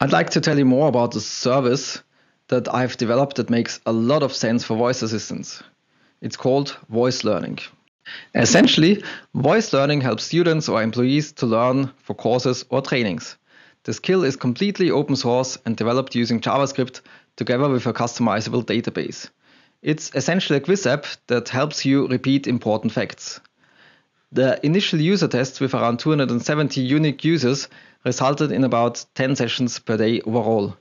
I'd like to tell you more about the service that I've developed that makes a lot of sense for voice assistants. It's called voice learning. Essentially, voice learning helps students or employees to learn for courses or trainings. The skill is completely open source and developed using JavaScript together with a customizable database. It's essentially a quiz app that helps you repeat important facts. The initial user tests with around 270 unique users resulted in about 10 sessions per day overall.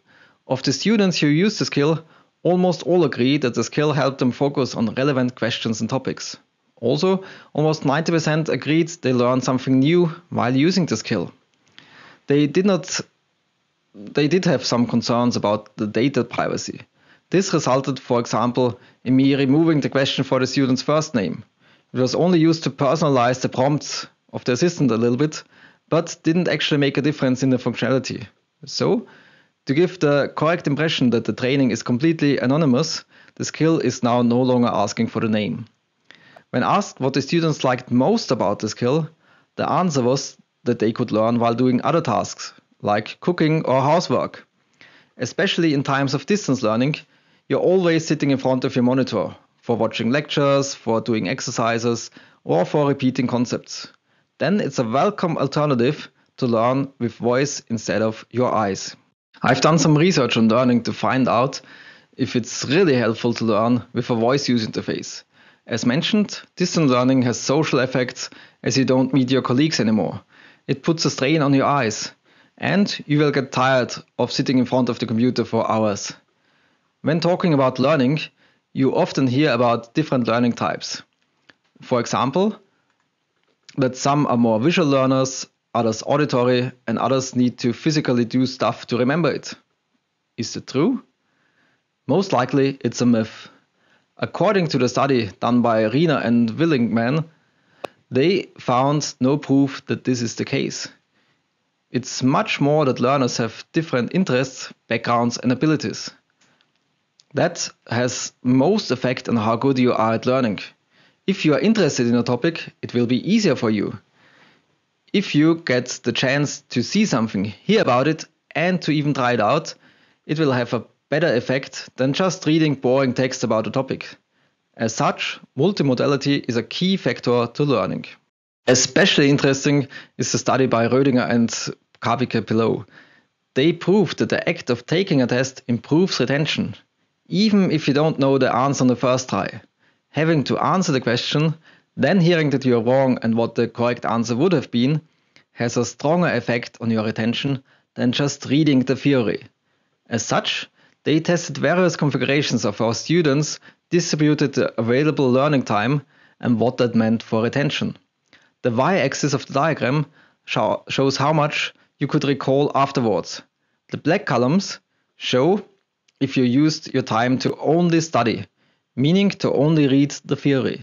Of the students who used the skill, almost all agree that the skill helped them focus on relevant questions and topics. Also, almost 90% agreed they learned something new while using the skill. They did not they did have some concerns about the data privacy. This resulted, for example, in me removing the question for the student's first name, it was only used to personalize the prompts of the assistant a little bit, but didn't actually make a difference in the functionality. So, to give the correct impression that the training is completely anonymous, the skill is now no longer asking for the name. When asked what the students liked most about the skill, the answer was that they could learn while doing other tasks, like cooking or housework. Especially in times of distance learning, you're always sitting in front of your monitor for watching lectures, for doing exercises, or for repeating concepts. Then it's a welcome alternative to learn with voice instead of your eyes. I've done some research on learning to find out if it's really helpful to learn with a voice user interface. As mentioned, distance learning has social effects as you don't meet your colleagues anymore. It puts a strain on your eyes, and you will get tired of sitting in front of the computer for hours. When talking about learning, you often hear about different learning types. For example, that some are more visual learners, others auditory, and others need to physically do stuff to remember it. Is it true? Most likely, it's a myth. According to the study done by Rina and Willingman, they found no proof that this is the case. It's much more that learners have different interests, backgrounds, and abilities. That has most effect on how good you are at learning. If you are interested in a topic, it will be easier for you. If you get the chance to see something, hear about it, and to even try it out, it will have a better effect than just reading boring text about a topic. As such, multimodality is a key factor to learning. Especially interesting is the study by Rödinger and Kavike below. They proved that the act of taking a test improves retention even if you don't know the answer on the first try. Having to answer the question, then hearing that you are wrong and what the correct answer would have been, has a stronger effect on your retention than just reading the theory. As such, they tested various configurations of how students distributed the available learning time and what that meant for retention. The y axis of the diagram shows how much you could recall afterwards. The black columns show if you used your time to only study, meaning to only read the theory.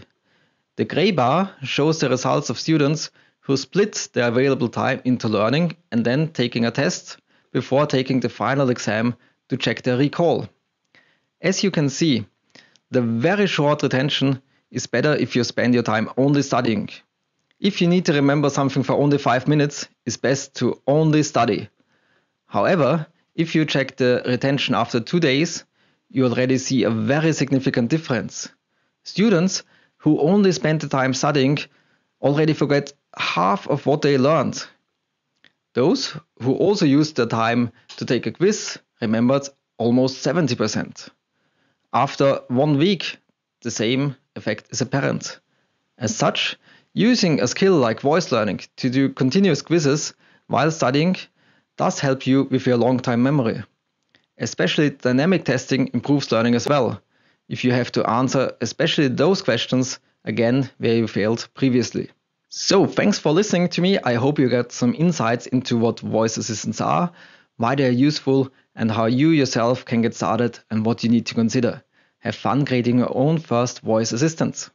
The gray bar shows the results of students who split their available time into learning and then taking a test before taking the final exam to check their recall. As you can see, the very short retention is better if you spend your time only studying. If you need to remember something for only 5 minutes, it's best to only study. However, if you check the retention after two days, you already see a very significant difference. Students who only spend the time studying already forget half of what they learned. Those who also used their time to take a quiz remembered almost 70%. After one week, the same effect is apparent. As such, using a skill like voice learning to do continuous quizzes while studying does help you with your long time memory. Especially dynamic testing improves learning as well, if you have to answer especially those questions again where you failed previously. So, thanks for listening to me. I hope you got some insights into what voice assistants are, why they are useful, and how you yourself can get started and what you need to consider. Have fun creating your own first voice assistants.